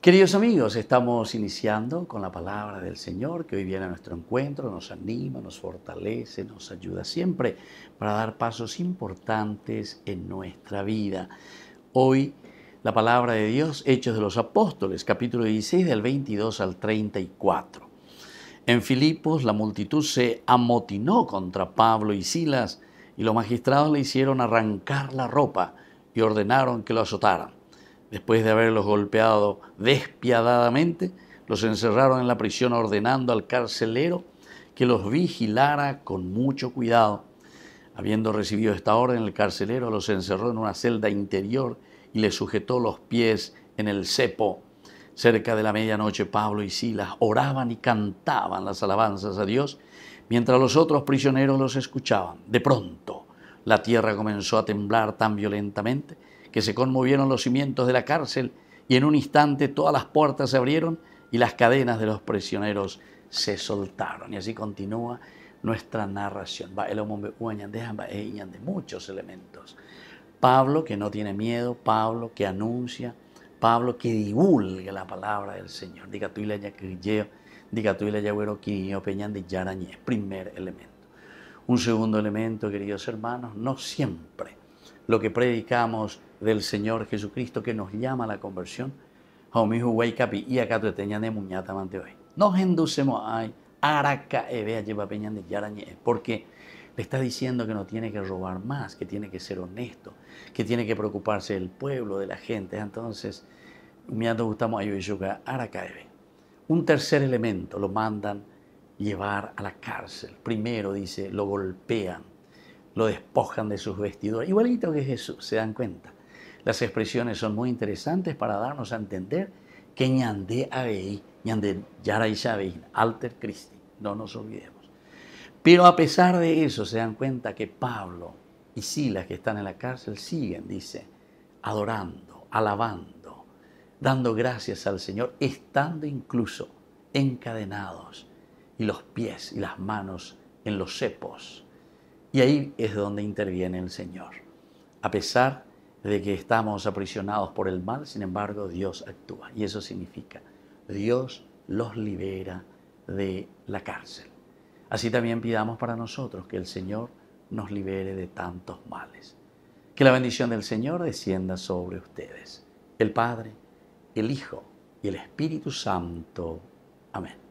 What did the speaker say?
Queridos amigos, estamos iniciando con la palabra del Señor que hoy viene a nuestro encuentro, nos anima, nos fortalece, nos ayuda siempre para dar pasos importantes en nuestra vida. Hoy la palabra de Dios, Hechos de los Apóstoles, capítulo 16 del 22 al 34. En Filipos la multitud se amotinó contra Pablo y Silas y los magistrados le hicieron arrancar la ropa y ordenaron que lo azotaran. Después de haberlos golpeado despiadadamente, los encerraron en la prisión ordenando al carcelero que los vigilara con mucho cuidado. Habiendo recibido esta orden, el carcelero los encerró en una celda interior y les sujetó los pies en el cepo. Cerca de la medianoche, Pablo y Silas oraban y cantaban las alabanzas a Dios, mientras los otros prisioneros los escuchaban. De pronto, la tierra comenzó a temblar tan violentamente que se conmovieron los cimientos de la cárcel y en un instante todas las puertas se abrieron y las cadenas de los prisioneros se soltaron. Y así continúa nuestra narración. de muchos elementos. Pablo que no tiene miedo, Pablo que anuncia, Pablo que divulga la palabra del Señor. Diga tú y la diga tú y la peñan de yarañez. Primer elemento. Un segundo elemento, queridos hermanos, no siempre lo que predicamos del Señor Jesucristo que nos llama a la conversión. Nos inducemos a araca eh, porque le está diciendo que no tiene que robar más, que tiene que ser honesto, que tiene que preocuparse del pueblo, de la gente. Entonces, eh, Un tercer elemento lo mandan llevar a la cárcel. Primero, dice, lo golpean, lo despojan de sus vestiduras. Igualito que Jesús, se dan cuenta. Las expresiones son muy interesantes para darnos a entender que ñandé abei, ñandé yaray alter Christi, no nos olvidemos. Pero a pesar de eso, se dan cuenta que Pablo y Silas, que están en la cárcel, siguen, dice, adorando, alabando, dando gracias al Señor, estando incluso encadenados y los pies y las manos en los cepos. Y ahí es donde interviene el Señor. A pesar de que estamos aprisionados por el mal, sin embargo Dios actúa. Y eso significa, Dios los libera de la cárcel. Así también pidamos para nosotros que el Señor nos libere de tantos males. Que la bendición del Señor descienda sobre ustedes. El Padre, el Hijo y el Espíritu Santo. Amén.